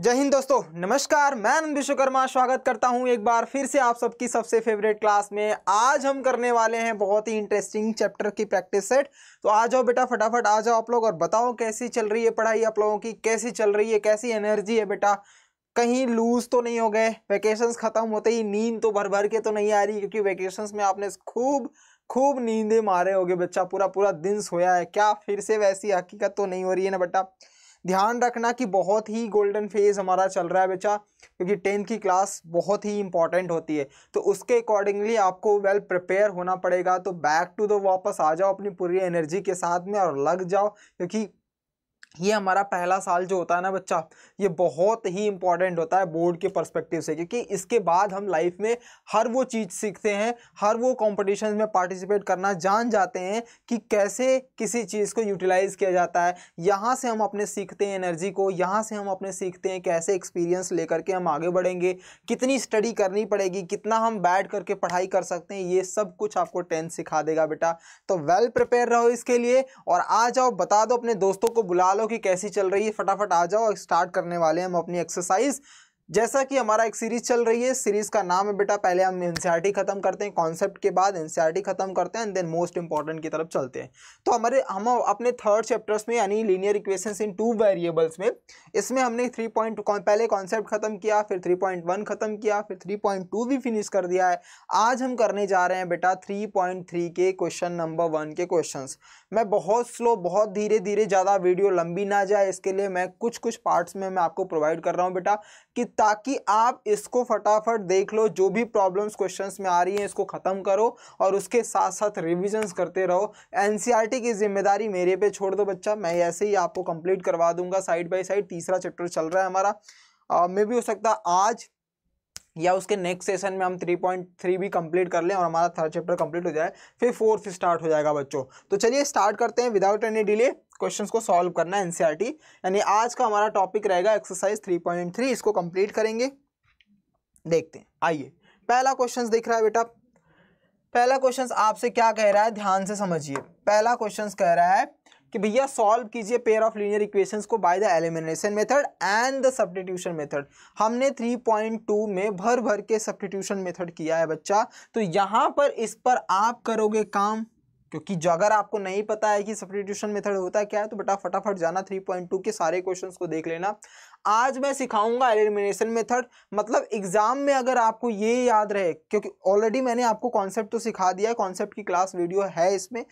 जय हिंद दोस्तों नमस्कार मैं आनंद विश्वकर्मा स्वागत करता हूं एक बार फिर से आप सबकी सबसे फेवरेट क्लास में आज हम करने वाले हैं बहुत ही इंटरेस्टिंग चैप्टर की प्रैक्टिस सेट तो आ जाओ बेटा फटाफट आ जाओ आप लोग और बताओ कैसी चल रही है पढ़ाई आप लोगों की कैसी चल रही है कैसी एनर्जी है बेटा कहीं लूज़ तो नहीं हो गए वैकेशंस ख़त्म होते ही नींद तो भर भर के तो नहीं आ रही क्योंकि वैकेशंस में आपने खूब खूब नींदे मारे होगे बच्चा पूरा पूरा दिन सोया है क्या फिर से वैसी हकीकत तो नहीं हो रही है ना बेटा ध्यान रखना कि बहुत ही गोल्डन फेज़ हमारा चल रहा है बेचा क्योंकि टेंथ की क्लास बहुत ही इंपॉर्टेंट होती है तो उसके अकॉर्डिंगली आपको वेल प्रिपेयर होना पड़ेगा तो बैक टू द वापस आ जाओ अपनी पूरी एनर्जी के साथ में और लग जाओ क्योंकि ये हमारा पहला साल जो होता है ना बच्चा ये बहुत ही इंपॉर्टेंट होता है बोर्ड के पर्सपेक्टिव से क्योंकि इसके बाद हम लाइफ में हर वो चीज़ सीखते हैं हर वो कॉम्पिटिशन में पार्टिसिपेट करना जान जाते हैं कि कैसे किसी चीज़ को यूटिलाइज़ किया जाता है यहाँ से हम अपने सीखते हैं एनर्जी को यहाँ से हम अपने सीखते हैं कैसे एक्सपीरियंस लेकर के हम आगे बढ़ेंगे कितनी स्टडी करनी पड़ेगी कितना हम बैठ करके पढ़ाई कर सकते हैं ये सब कुछ आपको टेंथ सिखा देगा बेटा तो वेल प्रिपेयर रहो इसके लिए और आ जाओ बता दो अपने दोस्तों को बुला लो चलो कि कैसी चल रही है फटाफट आ जाओ स्टार्ट करने वाले हैं हम अपनी एक्सरसाइज जैसा कि हमारा एक सीरीज चल रही है सीरीज का नाम है बेटा पहले हम एनसीईआरटी खत्म करते हैं कॉन्सेप्ट के बाद एनसीईआरटी खत्म करते हैं एंड देन मोस्ट इंपॉर्टेंट की तरफ चलते हैं तो हमारे हम अपने थर्ड चैप्टर्स में यानी linear equations in two variables में इसमें हमने थ्री पॉइंट पहले कॉन्सेप्ट खत्म किया फिर थ्री पॉइंट वन खत्म किया फिर थ्री पॉइंट टू भी फिनिश कर दिया है आज हम करने जा रहे हैं बेटा थ्री पॉइंट थ्री के क्वेश्चन नंबर वन के क्वेश्चन मैं बहुत स्लो बहुत धीरे धीरे ज़्यादा वीडियो लंबी ना जाए इसके लिए मैं कुछ कुछ पार्ट्स में मैं आपको प्रोवाइड कर रहा हूँ बेटा कि ताकि आप इसको फटाफट देख लो जो भी प्रॉब्लम्स क्वेश्चंस में आ रही हैं इसको ख़त्म करो और उसके साथ साथ रिविजन्स करते रहो एन e की जिम्मेदारी मेरे पे छोड़ दो बच्चा मैं ऐसे ही आपको कंप्लीट करवा दूंगा साइड बाय साइड तीसरा चैप्टर चल रहा है हमारा मे भी हो सकता आज या उसके नेक्स्ट सेशन में हम 3.3 भी कंप्लीट कर लें और हमारा थर्ड चैप्टर कंप्लीट हो जाए फिर फोर्थ स्टार्ट हो जाएगा बच्चों तो चलिए स्टार्ट करते हैं विदाउट एनी डिले क्वेश्चंस को सॉल्व करना है एनसीईआरटी e यानी आज का हमारा टॉपिक रहेगा एक्सरसाइज 3.3 इसको कंप्लीट करेंगे देखते हैं आइए पहला क्वेश्चंस दिख रहा है बेटा पहला क्वेश्चंस आपसे क्या कह रहा है ध्यान से समझिए पहला क्वेश्चंस कह रहा है कि भैया सॉल्व कीजिए पेयर ऑफ लीनियर इक्वेशन को by the elimination method and the substitution method हमने 3.2 में भर भर के सब्टीट्यूशन मेथड किया है बच्चा तो यहाँ पर इस पर आप करोगे काम क्योंकि जो अगर आपको नहीं पता है कि सब्सटीट्यूशन मेथड होता क्या है तो बेटा फटाफट जाना 3.2 के सारे क्वेश्चंस को देख लेना आज मैं सिखाऊंगा एलिमिनेशन मेथड मतलब एग्जाम में अगर आपको ये याद रहे क्योंकि ऑलरेडी मैंने आपको कॉन्सेप्ट तो सिखा दिया है कॉन्सेप्ट की क्लास वीडियो है इसमें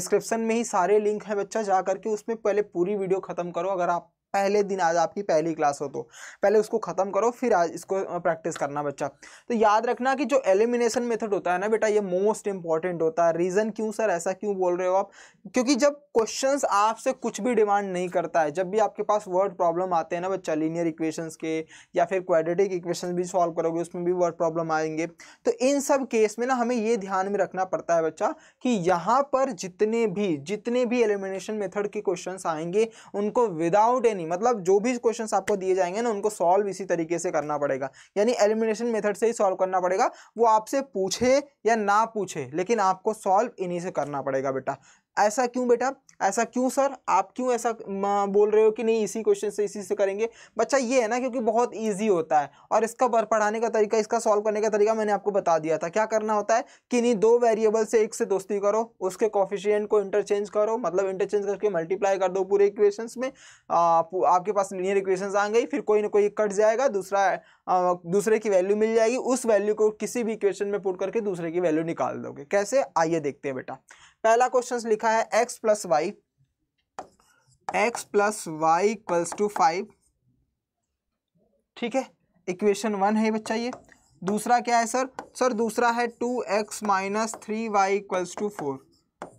डिस्क्रिप्शन में ही सारे लिंक है बच्चा जा करके उसमें पहले पूरी वीडियो ख़त्म करो अगर आप पहले दिन आज आपकी पहली क्लास हो तो पहले उसको ख़त्म करो फिर आज इसको प्रैक्टिस करना बच्चा तो याद रखना कि जो एलिमिनेशन मेथड होता है ना बेटा ये मोस्ट इंपॉर्टेंट होता है रीज़न क्यों सर ऐसा क्यों बोल रहे हो आप क्योंकि जब क्वेश्चंस आपसे कुछ भी डिमांड नहीं करता है जब भी आपके पास वर्ड प्रॉब्लम आते हैं ना बच्चा लीनियर इक्वेशन के या फिर क्वाडिटिक इक्वेशन भी सॉल्व करोगे उसमें भी वर्ड प्रॉब्लम आएंगे तो इन सब केस में ना हमें ये ध्यान में रखना पड़ता है बच्चा कि यहाँ पर जितने भी जितने भी एलिमिनेशन मेथड के क्वेश्चन आएंगे उनको विदाउट एनी नहीं मतलब जो भी क्वेश्चन आपको दिए जाएंगे ना उनको सॉल्व इसी तरीके से करना पड़ेगा यानी एलिमिनेशन मेथड से ही सॉल्व करना पड़ेगा वो आपसे पूछे या ना पूछे लेकिन आपको सॉल्व इन्हीं से करना पड़ेगा बेटा ऐसा क्यों बेटा ऐसा क्यों सर आप क्यों ऐसा बोल रहे हो कि नहीं इसी क्वेश्चन से इसी से करेंगे बच्चा ये है ना क्योंकि बहुत ईजी होता है और इसका पढ़ाने का तरीका इसका सॉल्व करने का तरीका मैंने आपको बता दिया था क्या करना होता है कि नहीं दो वेरिएबल से एक से दोस्ती करो उसके कॉफिशियंट को इंटरचेंज करो मतलब इंटरचेंज करके मल्टीप्लाई कर दो पूरे इक्वेशन में आ, आपके पास लीनियर इक्वेशन आ गई फिर कोई ना कोई कट जाएगा दूसरा आ, दूसरे की वैल्यू मिल जाएगी उस वैल्यू को किसी भी इक्वेशन में पुट करके दूसरे की वैल्यू निकाल दोगे कैसे आइए देखते हैं बेटा पहला क्वेश्चन लिखा है x plus y x plus y equals to five ठीक है इक्वेशन वन है बच्चा ये दूसरा क्या है सर सर दूसरा है two x minus three y equals to four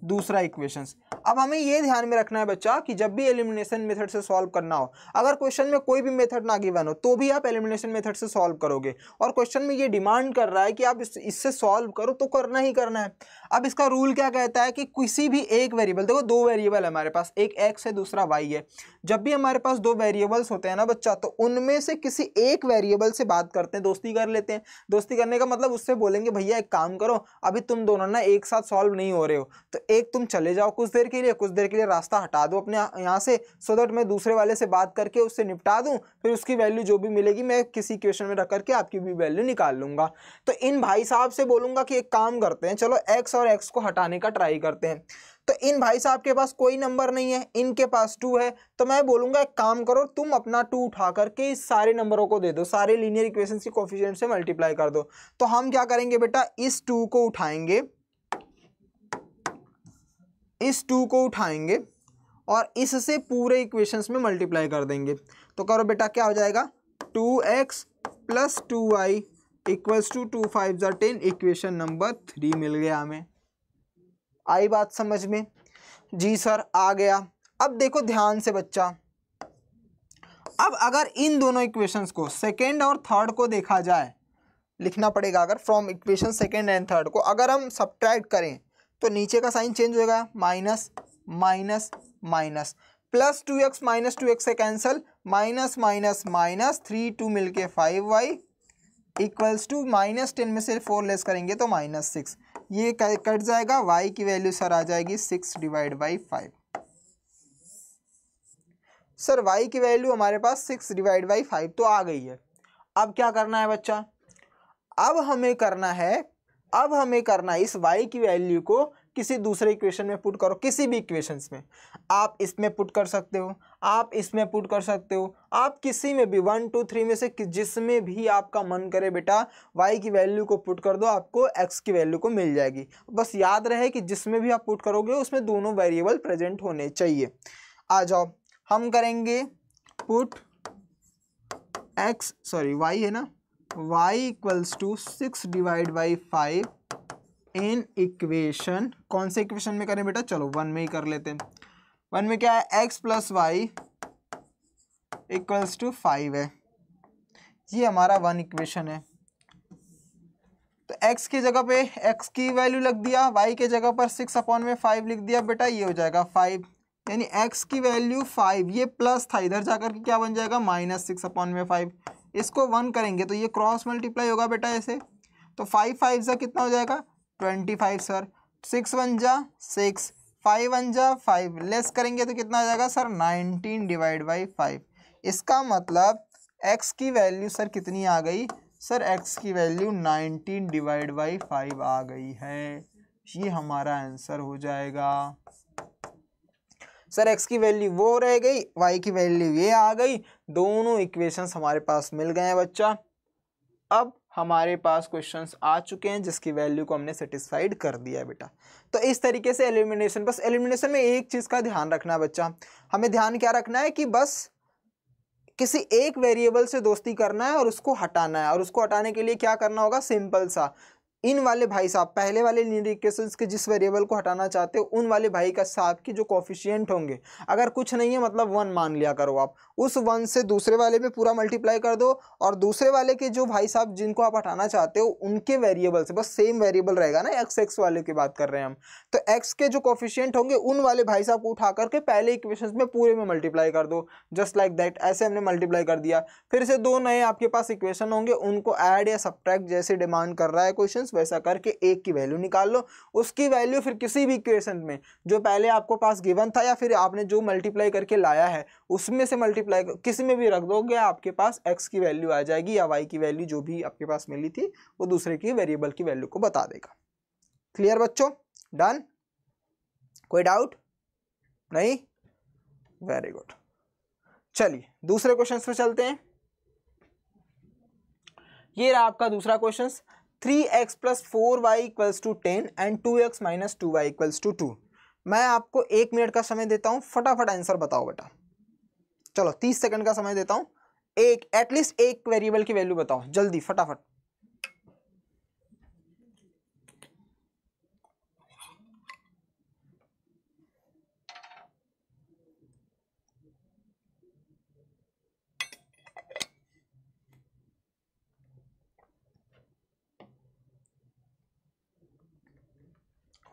दूसरा इक्वेशन अब हमें ये ध्यान में रखना है बच्चा कि जब भी एलिमिनेशन मेथड से सॉल्व करना हो अगर क्वेश्चन में कोई भी मेथड ना गिवन हो तो भी आप एलिमिनेशन मेथड से सॉल्व करोगे और क्वेश्चन में ये डिमांड कर रहा है कि आप इस, इससे सॉल्व करो तो करना ही करना है अब इसका रूल क्या कहता है कि किसी भी एक वेरिएबल देखो दो वेरिएबल है हमारे पास एक एक्स है दूसरा वाई है जब भी हमारे पास दो वेरिएबल्स होते हैं ना बच्चा तो उनमें से किसी एक वेरिएबल से बात करते हैं दोस्ती कर लेते हैं दोस्ती करने का मतलब उससे बोलेंगे भैया एक काम करो अभी तुम दोनों ना एक साथ सॉल्व नहीं हो रहे हो तो एक तुम चले जाओ कुछ देर के लिए कुछ देर के लिए रास्ता हटा दो अपने यहाँ से सो दैट मैं दूसरे वाले से बात करके उससे निपटा दूँ फिर उसकी वैल्यू जो भी मिलेगी मैं किसी क्वेश्चन में रख करके आपकी भी वैल्यू निकाल लूँगा तो इन भाई साहब से बोलूँगा कि एक काम करते हैं चलो एक्स और एक्स को हटाने का ट्राई करते हैं तो इन भाई साहब के पास कोई नंबर नहीं है इनके पास टू है तो मैं बोलूँगा एक काम करो तुम अपना टू उठा करके इस सारे नंबरों को दे दो सारे लीनियर इक्वेशन के कोफिशियंट से मल्टीप्लाई कर दो तो हम क्या करेंगे बेटा इस टू को उठाएंगे इस टू को उठाएंगे और इससे पूरे इक्वेशंस में मल्टीप्लाई कर देंगे तो करो बेटा क्या हो जाएगा two x plus two y equals to two five जो टेन इक्वेशन नंबर थ्री मिल गया हमें आई बात समझ में जी सर आ गया अब देखो ध्यान से बच्चा अब अगर इन दोनों इक्वेशंस को सेकेंड और थर्ड को देखा जाए लिखना पड़ेगा अगर from equation second and third को अगर हम सब्ट्रैक्ट करें तो नीचे का साइन चेंज होगा minus minus minus plus two x minus two x से cancel minus minus minus three two मिल के five y equals to minus ten में से फोर लेस करेंगे तो माइनस सिक्स ये कट जाएगा वाई की वैल्यू सर आ जाएगी six divide by five sir y की वैल्यू हमारे पास सिक्स डिवाइड बाई फाइव तो आ गई है अब क्या करना है बच्चा अब हमें करना है अब हमें करना है इस y की वैल्यू को किसी दूसरे इक्वेशन में पुट करो किसी भी इक्वेशंस में आप इसमें पुट कर सकते हो आप इसमें पुट कर सकते हो आप किसी में भी वन टू थ्री में से जिसमें भी आपका मन करे बेटा y की वैल्यू को पुट कर दो आपको x की वैल्यू को मिल जाएगी बस याद रहे कि जिसमें भी आप पुट करोगे उसमें दोनों वेरिएबल प्रेजेंट होने चाहिए आ जाओ हम करेंगे पुट एक्स सॉरी वाई है ना y equals to six divide by five in equation कौन से इक्वेशन में करें बेटा चलो वन में ही कर लेते हैं वन में क्या है x plus y equals to five है ये हमारा वन इक्वेशन है तो x की जगह पे x की वैल्यू लग दिया y के जगह पर सिक्स अपॉन में फाइव लिख दिया बेटा ये हो जाएगा फाइव यानी x की वैल्यू फाइव ये प्लस था इधर जाकर के क्या बन जाएगा माइनस सिक्स अपॉन में फाइव इसको वन करेंगे तो ये क्रॉस मल्टीप्लाई होगा बेटा ऐसे तो फाइव फाइव सा कितना हो जाएगा twenty five sir six one जा सिक्स फाइव वन जा फाइव लेस करेंगे तो कितना आ जाएगा sir nineteen divide by five इसका मतलब एक्स की वैल्यू सर कितनी आ गई सर एक्स की value nineteen divide by five आ गई है ये हमारा आंसर हो जाएगा सर एक्स की वैल्यू वो रह गई वाई की वैल्यू ये आ गई दोनों इक्वेशंस हमारे पास मिल गए हैं बच्चा अब हमारे पास क्वेश्चंस आ चुके हैं जिसकी वैल्यू को हमने सेटिस्फाइड कर दिया है बेटा तो इस तरीके से एलिमिनेशन बस एलिमिनेशन में एक चीज़ का ध्यान रखना है बच्चा हमें ध्यान क्या रखना है कि बस किसी एक वेरिएबल से दोस्ती करना है और उसको हटाना है और उसको हटाने के लिए क्या करना होगा सिंपल सा इन वाले भाई साहब पहले वाले लीनियर इक्वेशंस के जिस वेरिएबल को हटाना चाहते हो उन वाले भाई का साहब की जो कॉफिशियंट होंगे अगर कुछ नहीं है मतलब वन मान लिया करो आप उस वन से दूसरे वाले में पूरा मल्टीप्लाई कर दो और दूसरे वाले के जो भाई साहब जिनको आप हटाना चाहते हो उनके वेरिएबल से बस सेम वेरिएबल रहेगा ना एक्स एक्स वाले की बात कर रहे हैं हम तो एक्स के जो कॉफिशियंट होंगे उन वाले भाई साहब को उठा करके पहले इक्वेशन में पूरे में मल्टीप्लाई कर दो जस्ट लाइक दैट ऐसे हमने मल्टीप्लाई कर दिया फिर से दो नए आपके पास इक्वेशन होंगे उनको एड या सब्ट्रैक्ट जैसे डिमांड कर रहा है क्वेश्चन डिफरेंस वैसा करके एक की वैल्यू निकाल लो उसकी वैल्यू फिर किसी भी इक्वेशन में जो पहले आपको पास गिवन था या फिर आपने जो मल्टीप्लाई करके लाया है उसमें से मल्टीप्लाई किसी में भी रख दोगे आपके पास एक्स की वैल्यू आ जाएगी या वाई की वैल्यू जो भी आपके पास मिली थी वो दूसरे की वेरिएबल की वैल्यू को बता देगा क्लियर बच्चों डन कोई डाउट नहीं वेरी गुड चलिए दूसरे क्वेश्चन पर चलते हैं ये रहा आपका दूसरा question three x plus four y equals to ten and two x minus two y equals to two मैं आपको एक मिनट का समय देता हूँ फटाफट आंसर बताओ बेटा चलो तीस सेकंड का समय देता हूँ एक एटलीस्ट एक वेरिएबल की वैल्यू बताओ जल्दी फटाफट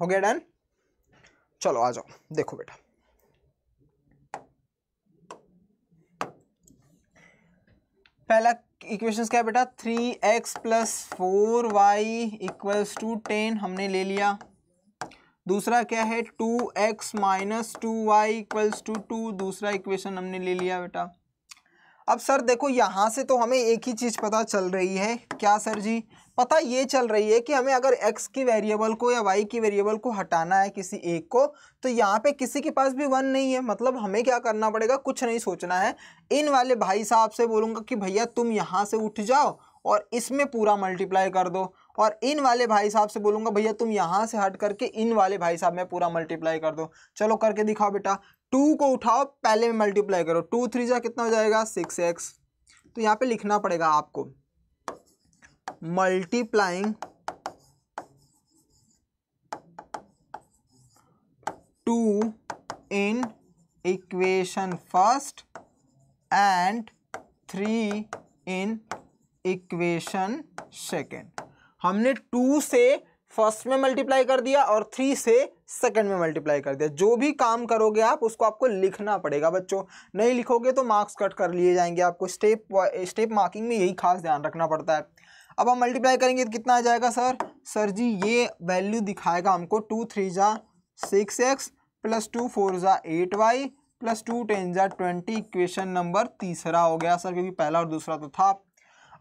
हो गया डन चलो आ जाओ देखो बेटा पहला इक्वेशन क्या है बेटा three x plus four y equals to ten हमने ले लिया दूसरा क्या है two x minus two y equals to two दूसरा इक्वेशन हमने ले लिया बेटा अब सर देखो यहाँ से तो हमें एक ही चीज़ पता चल रही है क्या सर जी पता ये चल रही है कि हमें अगर x की वेरिएबल को या y की वेरिएबल को हटाना है किसी एक को तो यहाँ पे किसी के पास भी वन नहीं है मतलब हमें क्या करना पड़ेगा कुछ नहीं सोचना है इन वाले भाई साहब से बोलूँगा कि भैया तुम यहाँ से उठ जाओ और इसमें पूरा मल्टीप्लाई कर दो और इन वाले भाई साहब से बोलूंगा भैया तुम यहां से हट करके इन वाले भाई साहब में पूरा मल्टीप्लाई कर दो चलो करके दिखाओ बेटा टू को उठाओ पहले में मल्टीप्लाई करो टू थ्री जा कितना हो जाएगा सिक्स एक्स तो यहाँ पे लिखना पड़ेगा आपको multiplying two in equation first and three in equation second हमने टू से फर्स्ट में मल्टीप्लाई कर दिया और थ्री से सेकंड में मल्टीप्लाई कर दिया जो भी काम करोगे आप उसको आपको लिखना पड़ेगा बच्चों नहीं लिखोगे तो मार्क्स कट कर लिए जाएंगे आपको स्टेप स्टेप मार्किंग में यही खास ध्यान रखना पड़ता है अब हम मल्टीप्लाई करेंगे तो कितना आ जाएगा सर सर जी ये वैल्यू दिखाएगा हमको टू थ्री जा six x plus two four जा eight y plus two ten जा ट्वेंटी इक्वेशन नंबर तीसरा हो गया सर क्योंकि पहला और दूसरा तो था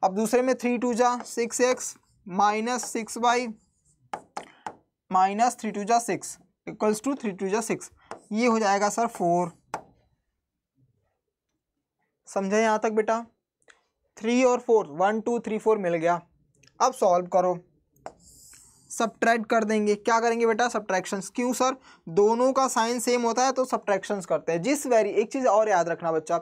अब दूसरे में थ्री टू जा six x minus six by minus three two जा six equals to three two जा सिक्स ये हो जाएगा सर फोर समझे यहाँ तक बेटा थ्री और four one two three four मिल गया अब सॉल्व करो सब्ट्रैक्ट कर देंगे क्या करेंगे बेटा सब्ट्रैक्शंस क्यों सर दोनों का साइन सेम होता है तो सब्ट्रैक्शन करते हैं जिस वेरी एक चीज़ और याद रखना बच्चा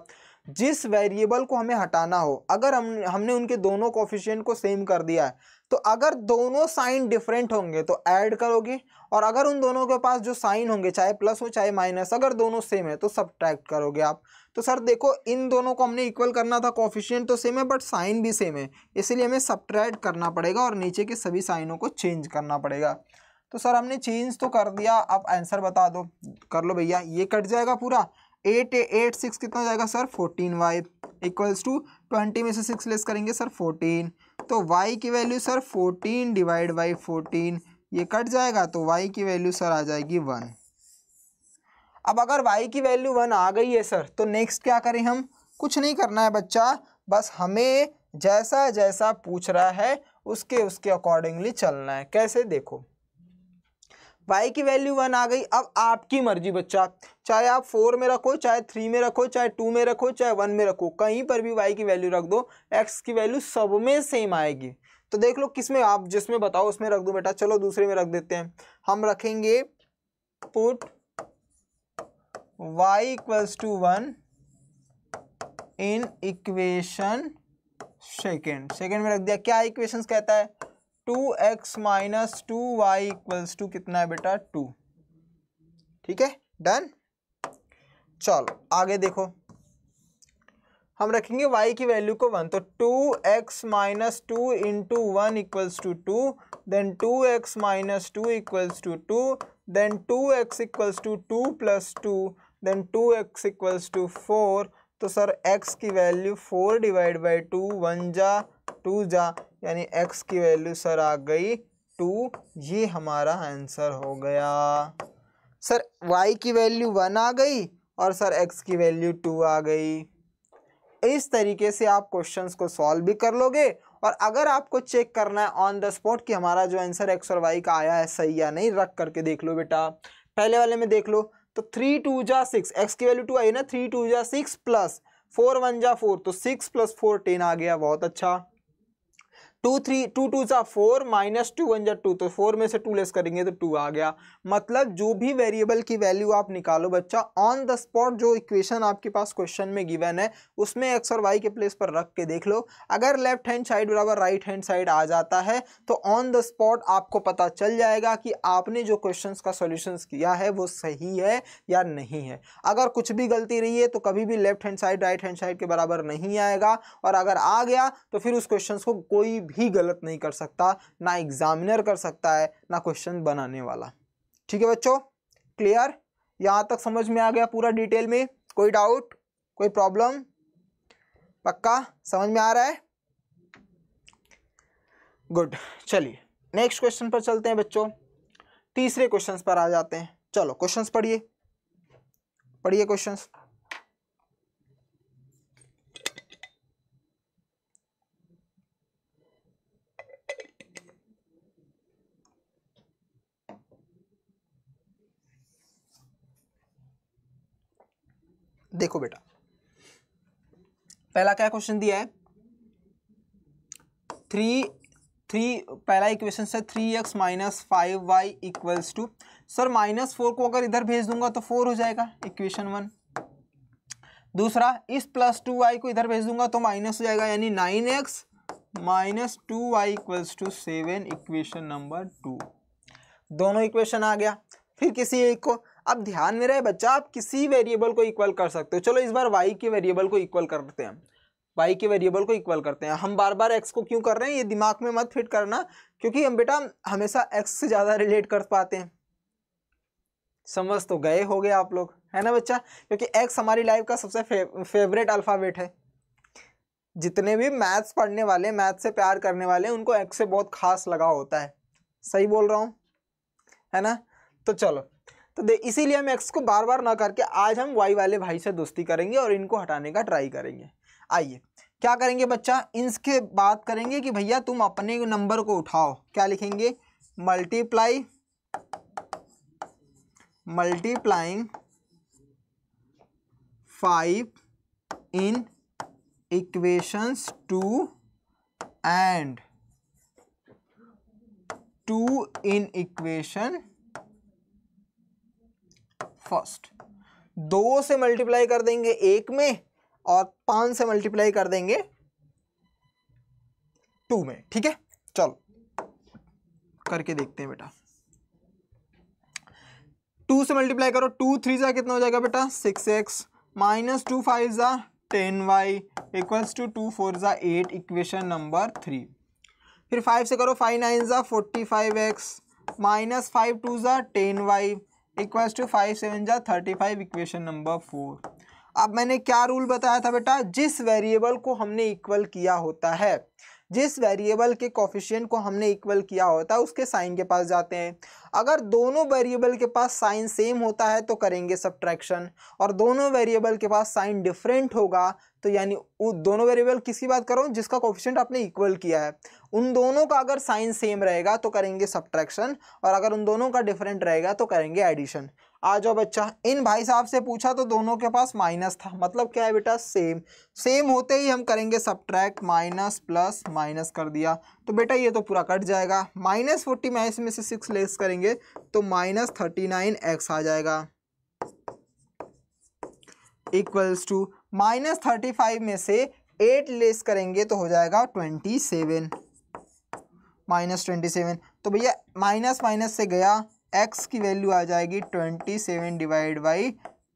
जिस वेरिएबल को हमें हटाना हो अगर हम हमने उनके दोनों कोफिशियंट को सेम कर दिया है तो अगर दोनों साइन डिफरेंट होंगे तो ऐड करोगे और अगर उन दोनों के पास जो साइन होंगे चाहे प्लस हो चाहे माइनस अगर दोनों सेम है तो सब्ट्रैक्ट करोगे आप तो सर देखो इन दोनों को हमने इक्वल करना था कॉफिशियंट तो सेम है बट साइन भी सेम है इसलिए हमें सब करना पड़ेगा और नीचे के सभी साइनों को चेंज करना पड़ेगा तो सर हमने चेंज तो कर दिया आप आंसर बता दो कर लो भैया ये कट जाएगा पूरा एट एट सिक्स कितना हो जाएगा sir fourteen y equals to twenty में से सिक्स लेस करेंगे सर फोर्टीन तो वाई की value sir fourteen divide by fourteen ये कट जाएगा तो वाई की वैल्यू सर आ जाएगी वन अब अगर वाई की वैल्यू वन आ गई है सर तो नेक्स्ट क्या करें हम कुछ नहीं करना है बच्चा बस हमें जैसा जैसा पूछ रहा है उसके उसके अकॉर्डिंगली चलना है कैसे देखो वाई की वैल्यू वन आ गई अब आपकी मर्जी बच्चा चाहे आप फोर में रखो चाहे थ्री में रखो चाहे टू में रखो चाहे वन में रखो कहीं पर भी वाई की वैल्यू रख दो एक्स की वैल्यू सब में सेम आएगी तो देख लो किस में आप जिसमें बताओ उसमें रख दो बेटा चलो दूसरे में रख देते हैं हम रखेंगे put y equals to one in equation second second में रख दिया क्या इक्वेशंस कहता है two x minus two y equals to कितना है बेटा टू ठीक है डन चलो आगे देखो हम रखेंगे y की वैल्यू को वन तो two x minus two into one equals to two then two x minus two equals to two then two x equals to two plus two then two x equals to four तो sir x की value four divide by two one जा two जा यानी x की value sir आ गई to ये हमारा answer हो गया सर y की वैल्यू वन आ गई और सर x की वैल्यू टू आ गई इस तरीके से आप क्वेश्चंस को सॉल्व भी कर लोगे और अगर आपको चेक करना है ऑन द स्पॉट कि हमारा जो आंसर एक्स और वाई का आया है सही या नहीं रख करके देख लो बेटा पहले वाले में देख लो तो थ्री टू जा सिक्स एक्स की वैल्यू टू आई ना थ्री टू जा सिक्स प्लस फोर वन जा फोर तो सिक्स प्लस फोर टेन आ गया बहुत अच्छा टू थ्री टू टू सा फोर माइनस टू वन जा टू तो फोर में से टू लेस करेंगे तो टू आ गया मतलब जो भी वेरिएबल की वैल्यू आप निकालो बच्चा ऑन द स्पॉट जो इक्वेशन आपके पास क्वेश्चन में गिवन है उसमें एक्स और वाई के प्लेस पर रख के देख लो अगर लेफ्ट हैंड साइड बराबर राइट हैंड साइड आ जाता है तो ऑन द स्पॉट आपको पता चल जाएगा कि आपने जो क्वेश्चन का सोल्यूशन किया है वो सही है या नहीं है अगर कुछ भी गलती रही है तो कभी भी left hand side right hand side के बराबर नहीं आएगा और अगर आ गया तो फिर उस क्वेश्चन को कोई भी गलत नहीं कर सकता ना एग्ज़ामिनर कर सकता है ना क्वेश्चन बनाने वाला ठीक है बच्चों क्लियर यहाँ तक समझ में आ गया पूरा डिटेल में कोई डाउट कोई प्रॉब्लम पक्का समझ में आ रहा है गुड चलिए नेक्स्ट क्वेश्चन पर चलते हैं बच्चों तीसरे क्वेश्चंस पर आ जाते हैं चलो क्वेश्चंस पढ़िए पढ़िए क्वेश्चंस देखो बेटा पहला क्या क्वेश्चन दिया है थ्री थ्री पहला इक्वेशन से three x minus five y equals to sir minus four को अगर इधर भेज दूंगा तो फोर हो जाएगा इक्वेशन वन दूसरा इस प्लस टू वाई को इधर भेज दूंगा तो माइनस हो जाएगा यानी nine x minus two y equals to seven equation number two दोनों इक्वेशन आ गया फिर किसी एक को अब ध्यान में रहे बच्चा आप किसी वेरिएबल को इक्वल कर सकते हो चलो इस बार वाई के वेरिएबल को इक्वल करते हैं वाई के वेरिएबल को इक्वल करते हैं हम बार बार एक्स को क्यों कर रहे हैं ये दिमाग में मत फिट करना क्योंकि हम बेटा हमेशा एक्स से ज़्यादा रिलेट कर पाते हैं समझ तो गए हो गए आप लोग है ना बच्चा क्योंकि एक्स हमारी लाइफ का सबसे फे, फेवरेट अल्फ़ाबेट है जितने भी मैथ्स पढ़ने वाले मैथ्स से प्यार करने वाले उनको एक्स से बहुत खास लगाव होता है सही बोल रहा हूँ है ना तो चलो तो इसीलिए हम एक्स को बार बार ना करके आज हम वाई वाले भाई से दोस्ती करेंगे और इनको हटाने का ट्राई करेंगे आइए क्या करेंगे बच्चा इनके बात करेंगे कि भैया तुम अपने नंबर को उठाओ क्या लिखेंगे multiply multiplying five in equations two and two in equation first दो से मल्टीप्लाई कर देंगे एक में और पांच से मल्टीप्लाई कर देंगे टू में ठीक है चलो करके देखते हैं बेटा टू से मल्टीप्लाई करो टू थ्री जा कितना हो जाएगा बेटा six x minus two five जा ten y equals to two four ज़ा एट इक्वेशन नंबर थ्री फिर फाइव से करो फाइव नाइन ज़ा forty five x minus five two ज़ा ten y equals to five seven जा thirty five equation number four अब मैंने क्या रूल बताया था बेटा जिस वेरिएबल को हमने इक्वल किया होता है जिस वेरिएबल के कॉफिशियंट को हमने इक्वल किया होता है उसके साइन के पास जाते हैं अगर दोनों वेरिएबल के पास साइन सेम होता है तो करेंगे सब्ट्रैक्शन और दोनों वेरिएबल के पास साइन डिफरेंट होगा तो यानी दोनों वेरिएबल किसकी बात करो जिसका कोफिशियंट आपने इक्वल किया है उन दोनों का अगर साइन सेम रहेगा तो करेंगे सब्ट्रैक्शन और अगर उन दोनों का डिफरेंट रहेगा तो करेंगे एडिशन आ जाओ बच्चा इन भाई साहब से पूछा तो दोनों के पास माइनस था मतलब क्या है बेटा सेम सेम होते ही हम करेंगे सब माइनस प्लस माइनस कर दिया तो बेटा ये तो पूरा कट जाएगा माइनस फोर्टी माइनस में से सिक्स लेस करेंगे तो माइनस थर्टी नाइन एक्स आ जाएगा equals to minus thirty five में से एट लेस करेंगे तो हो जाएगा twenty seven minus twenty seven तो भैया माइनस माइनस से गया एक्स की वैल्यू आ जाएगी twenty seven divide by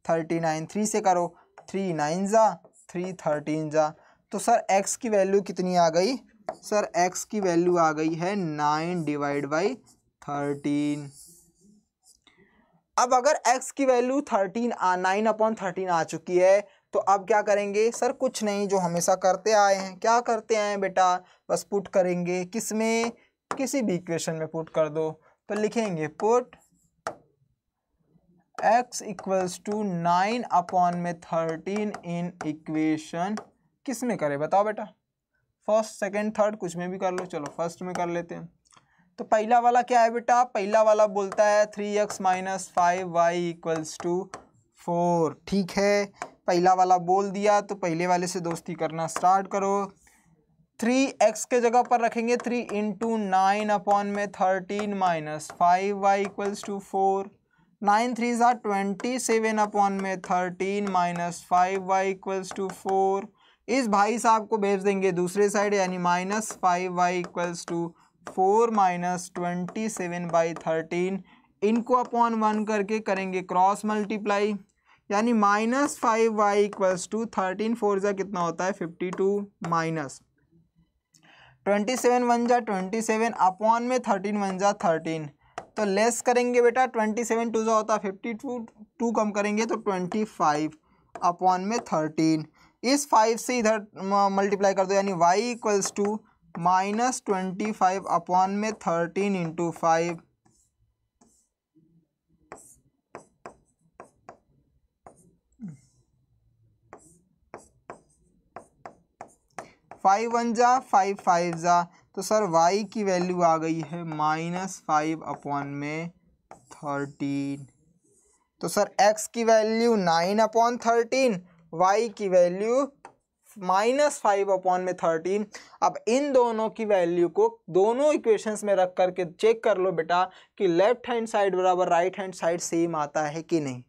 thirty nine three से करो थ्री नाइन ज़ा थ्री थर्टीन ज़ा तो सर एक्स की वैल्यू कितनी आ गई सर एक्स की वैल्यू आ गई है नाइन डिवाइड बाई थर्टीन अब अगर एक्स की वैल्यू थर्टीन आ नाइन अपॉन थर्टीन आ चुकी है तो अब क्या करेंगे सर कुछ नहीं जो हमेशा करते आए हैं क्या करते आए हैं बेटा बस पुट करेंगे किस में किसी भी इक्वेशन में पुट कर दो तो लिखेंगे put x equals to nine upon में थर्टीन इन इक्वेशन किस में करें बताओ बेटा फर्स्ट सेकंड थर्ड कुछ में भी कर लो चलो फर्स्ट में कर लेते हैं तो पहला वाला क्या है बेटा पहला वाला बोलता है three x minus five y equals to four ठीक है पहला वाला बोल दिया तो पहले वाले से दोस्ती करना स्टार्ट करो थ्री एक्स के जगह पर रखेंगे थ्री इंटू नाइन अपॉन में thirteen minus five y equals to four nine three ज़ा ट्वेंटी सेवन अपॉन में thirteen minus five y equals to four इस भाई साहब को भेज देंगे दूसरे साइड यानी minus five y equals to four minus twenty seven by thirteen इनको अपॉन वन करके करेंगे क्रॉस मल्टीप्लाई यानी minus five y equals to thirteen four ज़ा कितना होता है fifty to minus twenty seven one जा ट्वेंटी सेवन अपॉन में थर्टीन वन जा थर्टीन तो लेस करेंगे बेटा ट्वेंटी सेवन टू जो होता है फिफ्टी टू टू कम करेंगे तो ट्वेंटी फाइव अपॉन में थर्टीन इस फाइव से इधर मल्टीप्लाई कर दो यानी y equals to minus twenty five upon में thirteen into five five one जा फाइव फाइव जा तो सर वाई की वैल्यू आ गई है माइनस फाइव अपॉन में थर्टीन तो सर एक्स की value nine upon thirteen y की वैल्यू माइनस फाइव अपॉन में थर्टीन अब इन दोनों की वैल्यू को दोनों इक्वेशंस में रख करके चेक कर लो बेटा कि लेफ्ट हैंड साइड बराबर राइट हैंड साइड सेम आता है कि नहीं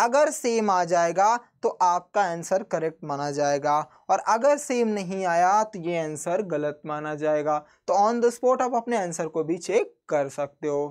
अगर सेम आ जाएगा तो आपका आंसर करेक्ट माना जाएगा और अगर सेम नहीं आया तो ये आंसर गलत माना जाएगा तो ऑन द स्पॉट आप अपने आंसर को भी चेक कर सकते हो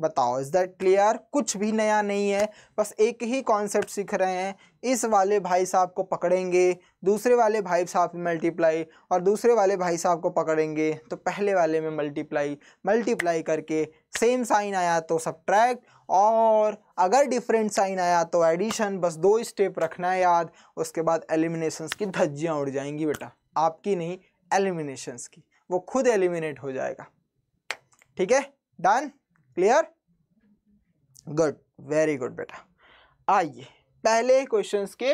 बताओ इज़ दैट क्लियर कुछ भी नया नहीं है बस एक ही कॉन्सेप्ट सीख रहे हैं इस वाले भाई साहब को पकड़ेंगे दूसरे वाले भाई साहब में मल्टीप्लाई और दूसरे वाले भाई साहब को पकड़ेंगे तो पहले वाले में मल्टीप्लाई मल्टीप्लाई करके सेम साइन आया तो सब्ट्रैक्ट और अगर डिफरेंट साइन आया तो एडिशन बस दो स्टेप रखना है याद उसके बाद एलिमिनेशंस की धज्जियाँ उड़ जाएंगी बेटा आपकी नहीं एलिमिनेशंस की वो खुद एलिमिनेट हो जाएगा ठीक है done clear good very good बेटा आइए पहले क्वेश्चंस के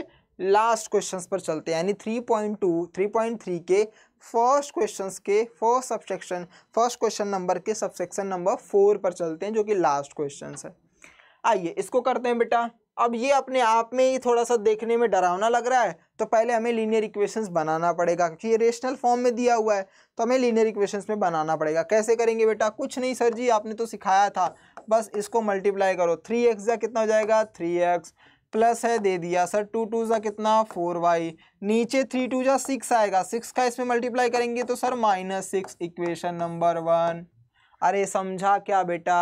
लास्ट क्वेश्चंस पर चलते हैं यानी 3.2 3.3 के फर्स्ट क्वेश्चंस के first subsection first question number के सबसेक्शन नंबर फोर पर चलते हैं जो कि लास्ट क्वेश्चन है आइए इसको करते हैं बेटा अब ये अपने आप में ही थोड़ा सा देखने में डरावना लग रहा है तो पहले हमें लीनियर इक्वेशंस बनाना पड़ेगा क्योंकि ये रेशनल फॉर्म में दिया हुआ है तो हमें लीनियर इक्वेशंस में बनाना पड़ेगा कैसे करेंगे बेटा कुछ नहीं सर जी आपने तो सिखाया था बस इसको मल्टीप्लाई करो थ्री एक्स जा कितना हो जाएगा थ्री एक्स प्लस है दे दिया सर टू टू जा कितना फोर वाई नीचे थ्री टू जा सिक्स आएगा सिक्स का इसमें मल्टीप्लाई करेंगे तो sir minus six equation number one अरे समझा क्या बेटा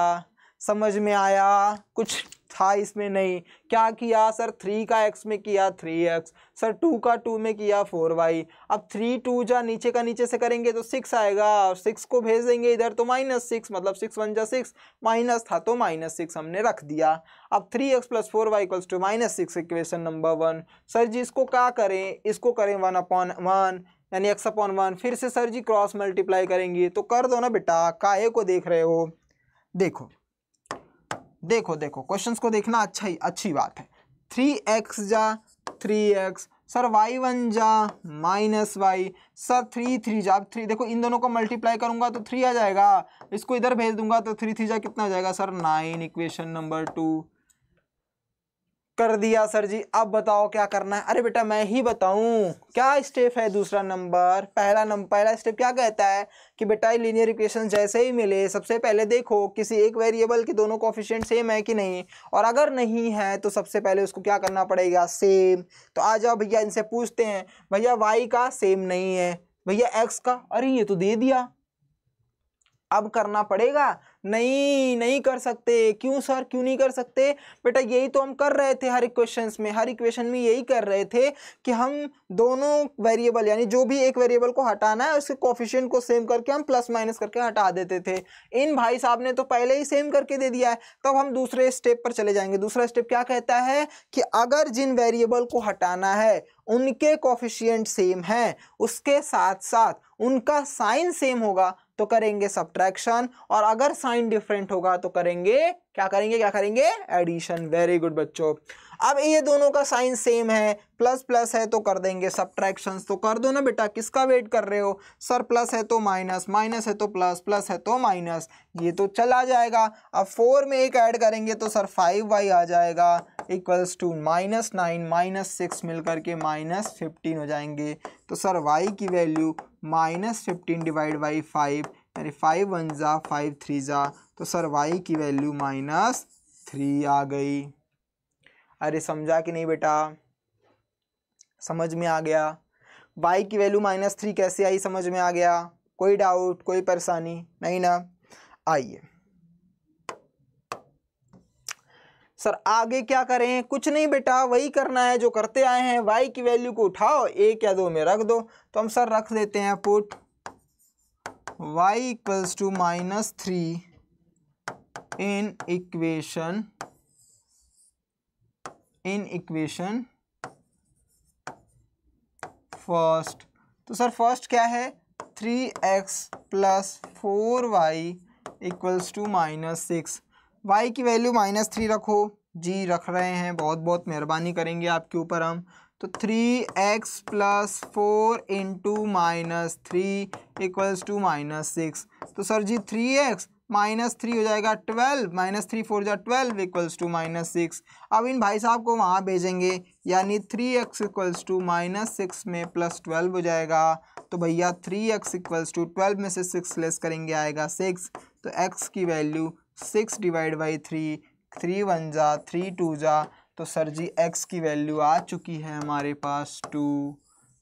समझ में आया कुछ था इसमें नहीं क्या किया सर थ्री का एक्स में किया थ्री एक्स सर टू का टू में किया फोर वाई अब थ्री टू जा नीचे का नीचे से करेंगे तो सिक्स आएगा और सिक्स को भेज देंगे इधर तो माइनस सिक्स मतलब सिक्स वन जा सिक्स माइनस था तो माइनस सिक्स हमने रख दिया अब three x plus four y equals to minus six equation number one sir ji इसको क्या करें इसको करें वन अपॉन वन यानी एक्स अपॉन वन फिर से सर जी क्रॉस मल्टीप्लाई करेंगे तो कर दो ना बेटा काहे को देख रहे हो देखो देखो देखो क्वेश्चंस को देखना अच्छा ही अच्छी बात है थ्री एक्स जा three x sir y one जा minus y sir three three जा थ्री देखो इन दोनों को मल्टीप्लाई करूंगा तो थ्री आ जाएगा इसको इधर भेज दूंगा तो थ्री थ्री जा कितना आ जाएगा sir nine equation number two कर दिया सर जी अब बताओ क्या करना है अरे बेटा मैं ही बताऊं क्या स्टेप है दूसरा नंबर पहला नंबर पहला स्टेप क्या कहता है कि बेटा लीनियर इक्वेशन जैसे ही मिले सबसे पहले देखो किसी एक वेरिएबल के दोनों कॉफिशेंट सेम है कि नहीं और अगर नहीं है तो सबसे पहले उसको क्या करना पड़ेगा सेम तो आ जाओ भैया इनसे पूछते हैं भैया वाई का सेम नहीं है भैया एक्स का अरे ये तो दे दिया अब करना पड़ेगा नहीं नहीं कर सकते क्यों सर क्यों नहीं कर सकते बेटा यही तो हम कर रहे थे हर इक्वेशन में हर इक्वेशन में यही कर रहे थे कि हम दोनों वेरिएबल यानी जो भी एक वेरिएबल को हटाना है उसके कोफिशियंट को सेम करके हम प्लस माइनस करके हटा देते थे इन भाई साहब ने तो पहले ही सेम करके दे दिया है तब तो हम दूसरे स्टेप पर चले जाएंगे दूसरा स्टेप क्या कहता है कि अगर जिन वेरिएबल को हटाना है उनके कोफिशियंट सेम है उसके साथ साथ उनका साइन सेम होगा तो करेंगे सब्ट्रैक्शन और अगर साइन डिफरेंट होगा तो करेंगे क्या करेंगे क्या करेंगे एडिशन वेरी गुड बच्चों अब ये दोनों का साइन सेम है प्लस प्लस है तो कर देंगे सब तो कर दो ना बेटा किसका वेट कर रहे हो सर प्लस है तो माइनस माइनस है तो प्लस प्लस है तो माइनस ये तो चला जाएगा अब फोर में एक ऐड करेंगे तो सर फाइव वाई आ जाएगा equals to minus nine minus six मिल करके माइनस फिफ्टीन हो जाएंगे तो सर वाई की value minus fifteen divide by five यानी फाइव वन ज़ा फाइव थ्री ज़ा तो सर वाई की वैल्यू माइनस थ्री आ गई अरे समझा कि नहीं बेटा समझ में आ गया वाई की वैल्यू माइनस थ्री कैसे आई समझ में आ गया कोई डाउट कोई परेशानी नहीं ना आइए सर आगे क्या करें कुछ नहीं बेटा वही करना है जो करते आए हैं वाई की वैल्यू को उठाओ एक या दो में रख दो तो हम सर रख देते हैं put y equals to minus three in equation in equation first तो सर फर्स्ट क्या है three x plus four y equals to minus six y की वैल्यू माइनस थ्री रखो जी रख रहे हैं बहुत बहुत मेहरबानी करेंगे आपके ऊपर हम तो three x plus four into minus three equals to minus six तो sir ji three x minus three हो जाएगा ट्वेल्व माइनस थ्री फोर जा twelve equals to minus six अब इन भाई साहब को वहाँ भेजेंगे यानी three x equals to minus six में प्लस ट्वेल्व हो जाएगा तो भैया three x equals to twelve में से सिक्स लेस करेंगे आएगा सिक्स तो एक्स की value six divide by three three one जा थ्री टू जा तो सर जी एक्स की वैल्यू आ चुकी है हमारे पास टू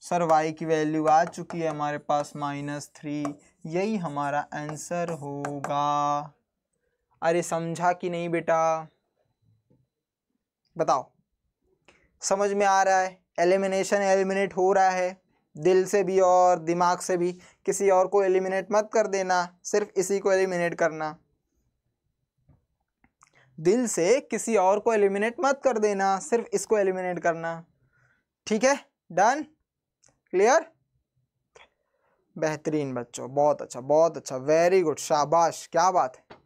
सर वाई की वैल्यू आ चुकी है हमारे पास माइनस थ्री यही हमारा आंसर होगा अरे समझा कि नहीं बेटा बताओ समझ में आ रहा है एलिमिनेशन एलिमिनेट हो रहा है दिल से भी और दिमाग से भी किसी और को एलिमिनेट मत कर देना सिर्फ इसी को एलिमिनेट करना दिल से किसी और को एलिमिनेट मत कर देना सिर्फ इसको एलिमिनेट करना ठीक है डन क्लियर बेहतरीन बच्चों बहुत अच्छा बहुत अच्छा वेरी गुड शाबाश क्या बात है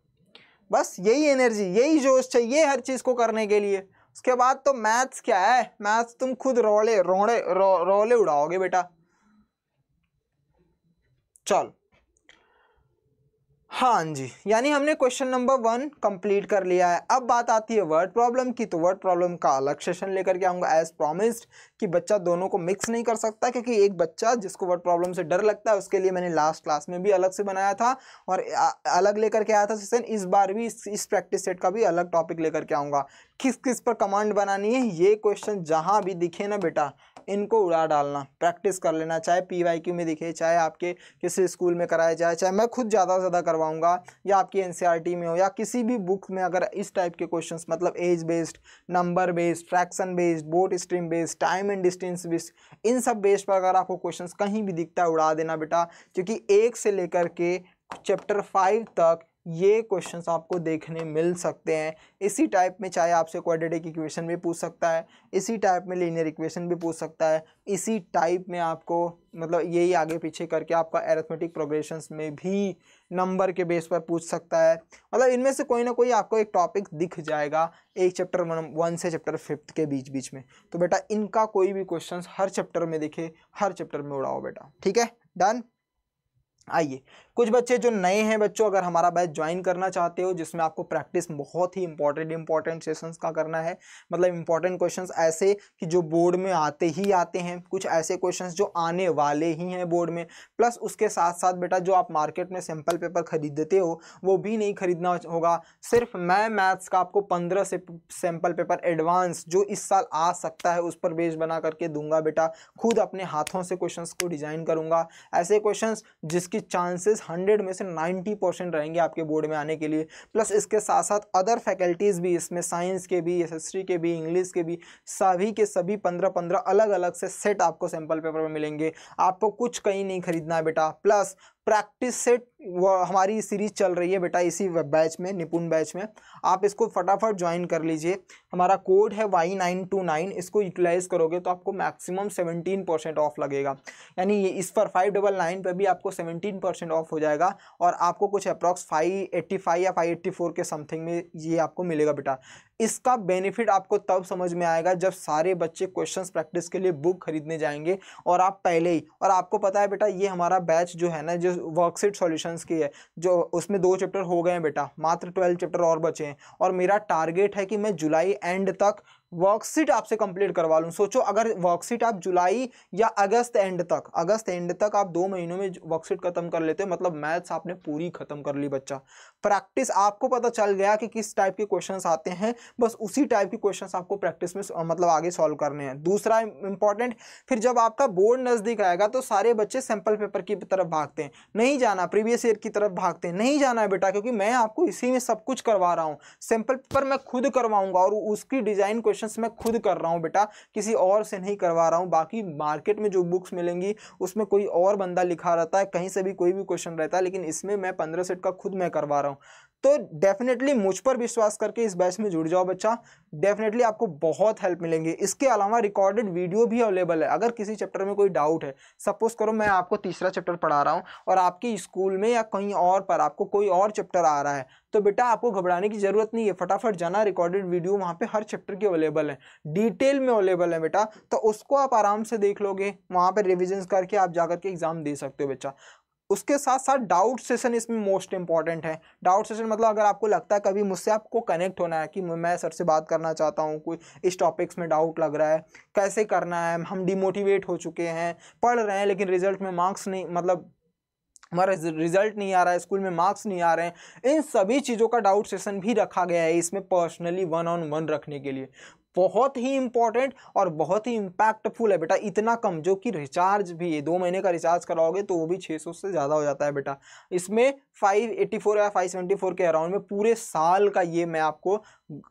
बस यही एनर्जी यही जोश चाहिए हर चीज़ को करने के लिए उसके बाद तो मैथ्स क्या है मैथ्स तुम खुद रोले रोड़े रो, रोले उड़ाओगे बेटा चल हाँ जी यानी हमने क्वेश्चन नंबर वन कंप्लीट कर लिया है अब बात आती है वर्ड प्रॉब्लम की तो वर्ड प्रॉब्लम का अलग सेशन लेकर के आऊँगा एज प्रॉमिस्ड कि बच्चा दोनों को मिक्स नहीं कर सकता क्योंकि एक बच्चा जिसको वर्ड प्रॉब्लम से डर लगता है उसके लिए मैंने लास्ट क्लास में भी अलग से बनाया था और अलग लेकर के आया था सेशन इस बार भी इस, इस प्रैक्टिस सेट का भी अलग टॉपिक लेकर के आऊँगा किस किस पर कमांड बनानी है ये क्वेश्चन जहाँ भी दिखे ना बेटा इनको उड़ा डालना प्रैक्टिस कर लेना चाहे पी वाई क्यू में दिखे चाहे आपके किसी स्कूल में कराया जाए चाहे मैं खुद ज़्यादा से ज़्यादा करवाऊँगा या आपकी एन e में हो या किसी भी बुक में अगर इस टाइप के क्वेश्चन मतलब age based number based fraction based boat stream based time and distance based इन सब बेस्ड पर अगर आपको क्वेश्चन कहीं भी दिखता है उड़ा देना बेटा क्योंकि एक से लेकर के चैप्टर फाइव तक ये क्वेश्चंस आपको देखने मिल सकते हैं इसी टाइप में चाहे आपसे क्वाड्रेटिक इक्वेशन भी पूछ सकता है इसी टाइप में लीनियर इक्वेशन भी पूछ सकता है इसी टाइप में आपको मतलब यही आगे पीछे करके आपका एरेथमेटिक प्रोग्रेशंस में भी नंबर के बेस पर पूछ सकता है मतलब इनमें से कोई ना कोई आपको एक टॉपिक दिख जाएगा एक चैप्टर वन, वन से चैप्टर फिफ्थ के बीच बीच में तो बेटा इनका कोई भी क्वेश्चन हर चैप्टर में दिखे हर चैप्टर में उड़ाओ बेटा ठीक है डन आइए कुछ बच्चे जो नए हैं बच्चों अगर हमारा बैच ज्वाइन करना चाहते हो जिसमें आपको प्रैक्टिस बहुत ही इंपॉर्टेंट इंपॉर्टेंट सेशंस का करना है मतलब इंपॉर्टेंट क्वेश्चन ऐसे कि जो बोर्ड में आते ही आते हैं कुछ ऐसे क्वेश्चन जो आने वाले ही हैं बोर्ड में प्लस उसके साथ साथ बेटा जो आप मार्केट में सैंपल पेपर खरीदते हो वो भी नहीं खरीदना होगा सिर्फ मैं मैथ्स का आपको पंद्रह से सैम्पल पेपर एडवांस जो इस साल आ सकता है उस पर बेस बना करके दूंगा बेटा खुद अपने हाथों से क्वेश्चन को डिज़ाइन करूंगा ऐसे क्वेश्चन जिसकी चांसेस हंड्रेड में से नाइन्टी परसेंट रहेंगे आपके बोर्ड में आने के लिए प्लस इसके साथ साथ अदर फैकल्टीज़ भी इसमें साइंस के भी एस के भी इंग्लिश के भी सभी के सभी पंद्रह पंद्रह अलग अलग से सेट आपको सैम्पल पेपर में मिलेंगे आपको कुछ कहीं नहीं खरीदना है बेटा प्लस प्रैक्टिस सेट हमारी सीरीज चल रही है बेटा इसी बैच में निपुण बैच में आप इसको फटाफट ज्वाइन कर लीजिए हमारा कोड है वाई नाइन टू नाइन इसको यूटिलाइज करोगे तो आपको मैक्सिमम सेवेंटीन परसेंट ऑफ लगेगा यानी ये इस पर फाइव डबल नाइन पर भी आपको सेवेंटीन परसेंट ऑफ हो जाएगा और आपको कुछ अप्रॉक्स फाइव एट्टी फाइव या फाइव एट्टी फोर के समथिंग में ये आपको मिलेगा बेटा इसका बेनिफिट आपको तब समझ में आएगा जब सारे बच्चे क्वेश्चन प्रैक्टिस के लिए बुक खरीदने जाएंगे और आप पहले ही और आपको पता है बेटा ये हमारा बैच जो है ना जो वर्कशीट सॉल्यूशंस की है जो उसमें दो चैप्टर हो गए हैं बेटा मात्र ट्वेल्व चैप्टर और बचे हैं और मेरा टारगेट है कि मैं जुलाई एंड तक वर्कशीट आपसे कंप्लीट करवा लूँ सोचो अगर वर्कशीट आप जुलाई या अगस्त एंड तक अगस्त एंड तक आप दो महीनों में वर्कशीट खत्म कर लेते हो मतलब मैथ्स आपने पूरी खत्म कर ली बच्चा प्रैक्टिस आपको पता चल गया कि किस टाइप के क्वेश्चंस आते हैं बस उसी टाइप के क्वेश्चंस आपको प्रैक्टिस में मतलब आगे सॉल्व करने हैं दूसरा इंपॉर्टेंट फिर जब आपका बोर्ड नज़दीक आएगा तो सारे बच्चे सैंपल पेपर की तरफ भागते हैं नहीं जाना प्रीवियस ईयर की तरफ भागते हैं नहीं जाना है बेटा क्योंकि मैं आपको इसी में सब कुछ करवा रहा हूँ सैंपल पेपर मैं खुद करवाऊँगा और उसकी डिज़ाइन क्वेश्चन कैलकुलेशंस मैं खुद कर रहा हूँ बेटा किसी और से नहीं करवा रहा हूँ बाकी मार्केट में जो बुक्स मिलेंगी उसमें कोई और बंदा लिखा रहता है कहीं से भी कोई भी क्वेश्चन रहता है लेकिन इसमें मैं पंद्रह सेट का खुद मैं करवा रहा हूँ तो डेफिनेटली मुझ पर विश्वास करके इस बैच में जुड़ जाओ बच्चा डेफिनेटली आपको बहुत हेल्प मिलेंगे इसके अलावा रिकॉर्डेड वीडियो भी अवेलेबल है अगर किसी चैप्टर में कोई डाउट है सपोज करो मैं आपको तीसरा चैप्टर पढ़ा रहा हूँ और आपके स्कूल में या कहीं और पर आपको कोई और चैप्टर आ रहा है तो बेटा आपको घबराने की ज़रूरत नहीं है फटाफट जाना रिकॉर्डेड वीडियो वहाँ पर हर चैप्टर की अवेलेबल है डिटेल में अवेलेबल है बेटा तो उसको आप आराम से देख लोगे वहाँ पर रिविजन करके आप जा करके एग्ज़ाम दे सकते हो बच्चा उसके साथ साथ डाउट सेशन इसमें मोस्ट इंपॉर्टेंट है डाउट सेशन मतलब अगर आपको लगता है कभी मुझसे आपको कनेक्ट होना है कि मैं सर से बात करना चाहता हूँ कोई इस टॉपिक्स में डाउट लग रहा है कैसे करना है हम डिमोटिवेट हो चुके हैं पढ़ रहे हैं लेकिन रिजल्ट में मार्क्स नहीं मतलब हमारा रिजल्ट नहीं आ रहा है स्कूल में मार्क्स नहीं आ रहे हैं इन सभी चीज़ों का डाउट सेशन भी रखा गया है इसमें पर्सनली वन ऑन वन रखने के लिए बहुत ही इंपॉर्टेंट और बहुत ही इंपैक्टफुल है बेटा इतना कम जो कि रिचार्ज भी है दो महीने का रिचार्ज कराओगे तो वो भी 600 से ज़्यादा हो जाता है बेटा इसमें 584 या 574 के अराउंड में पूरे साल का ये मैं आपको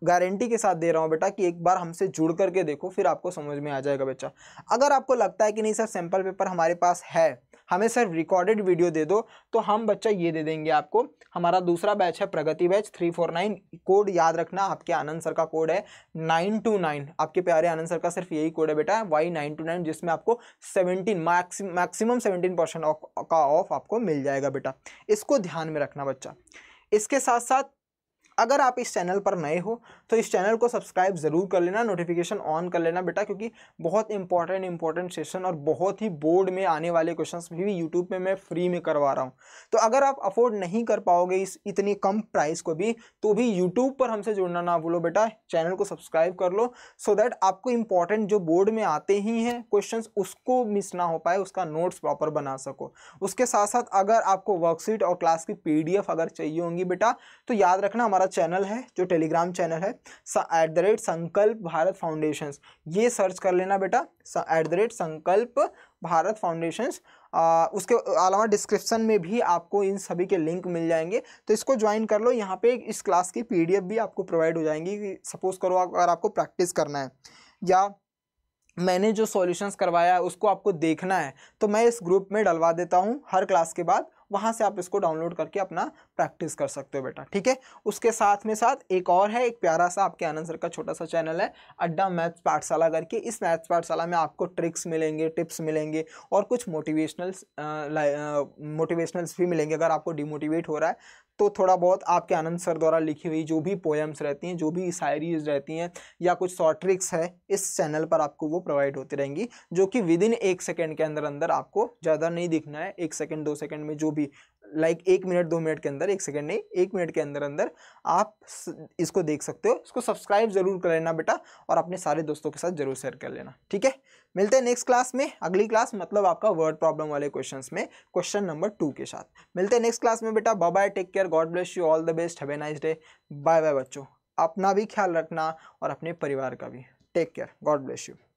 गारंटी के साथ दे रहा हूँ बेटा कि एक बार हमसे जुड़ करके देखो फिर आपको समझ में आ जाएगा बच्चा अगर आपको लगता है कि नहीं सर सैम्पल पेपर हमारे पास है हमें सर रिकॉर्डेड वीडियो दे दो तो हम बच्चा ये दे देंगे आपको हमारा दूसरा बैच है Pragati batch three four nine code याद रखना आपके आनंद सर का कोड है नाइन टू नाइन आपके प्यारे आनंद सर का सिर्फ यही कोड है बेटा वाई नाइन टू नाइन जिसमें आपको सेवनटीन मैक्सिमम सेवनटीन परसेंट का ऑफ आपको मिल जाएगा बेटा इसको ध्यान में रखना बच्चा इसके साथ साथ अगर आप इस चैनल पर नए हो तो इस चैनल को सब्सक्राइब ज़रूर कर लेना नोटिफिकेशन ऑन कर लेना बेटा क्योंकि बहुत इंपॉर्टेंट इंपॉर्टेंट सेशन और बहुत ही बोर्ड में आने वाले क्वेश्चंस भी यूट्यूब पे मैं फ्री में करवा रहा हूँ तो अगर आप अफोर्ड नहीं कर पाओगे इस इतनी कम प्राइस को भी तो भी यूट्यूब पर हमसे जुड़ना ना भूलो बेटा चैनल को सब्सक्राइब कर लो सो so दैट आपको इंपॉर्टेंट जो बोर्ड में आते ही हैं क्वेश्चन उसको मिस ना हो पाए उसका नोट्स प्रॉपर बना सको उसके साथ साथ अगर आपको वर्कशीट और क्लास की पी अगर चाहिए होंगी बेटा तो याद रखना हमारा चैनल है जो टेलीग्राम चैनल है at the rate Sankalp Bharat foundation ये सर्च कर लेना बेटा eight the rate Sankalp Bharat foundation उसके अलावा डिस्क्रिप्शन में भी आपको इन सभी के लिंक मिल जाएंगे तो इसको ज्वाइन कर लो यहाँ पे इस क्लास की पी भी आपको प्रोवाइड हो जाएंगी सपोज़ करो अगर आपको प्रैक्टिस करना है या मैंने जो सॉल्यूशंस करवाया है उसको आपको देखना है तो मैं इस ग्रुप में डलवा देता हूँ हर क्लास के बाद वहाँ से आप इसको डाउनलोड करके अपना प्रैक्टिस कर सकते हो बेटा ठीक है उसके साथ में साथ एक और है एक प्यारा सा आपके आनंद सर का छोटा सा चैनल है अड्डा मैथ्स पाठशाला करके इस मैथ्स पाठशाला में आपको ट्रिक्स मिलेंगे टिप्स मिलेंगे और कुछ मोटिवेशनल्स मोटिवेशनल्स भी मिलेंगे अगर आपको डिमोटिवेट हो रहा है तो थोड़ा बहुत आपके आनंद सर द्वारा लिखी हुई जो भी पोएम्स रहती हैं जो भी शायरीज रहती हैं या कुछ शॉर्ट ट्रिक्स है इस चैनल पर आपको वो प्रोवाइड होती रहेंगी जो कि विद इन एक सेकेंड के अंदर अंदर आपको ज़्यादा नहीं दिखना है एक सेकेंड दो सेकेंड में जो भी लाइक एक मिनट दो मिनट के अंदर एक सेकंड नहीं एक मिनट के अंदर अंदर आप इसको देख सकते हो इसको सब्सक्राइब जरूर कर लेना बेटा और अपने सारे दोस्तों के साथ जरूर शेयर कर लेना ठीक है मिलते हैं नेक्स्ट क्लास में अगली क्लास मतलब आपका वर्ड प्रॉब्लम वाले क्वेश्चन में क्वेश्चन नंबर टू के साथ मिलते हैं नेक्स्ट क्लास में बेटा bye bye take care God bless you all the best have a nice day bye bye बच्चों अपना भी ख्याल रखना और अपने परिवार का भी take care God bless you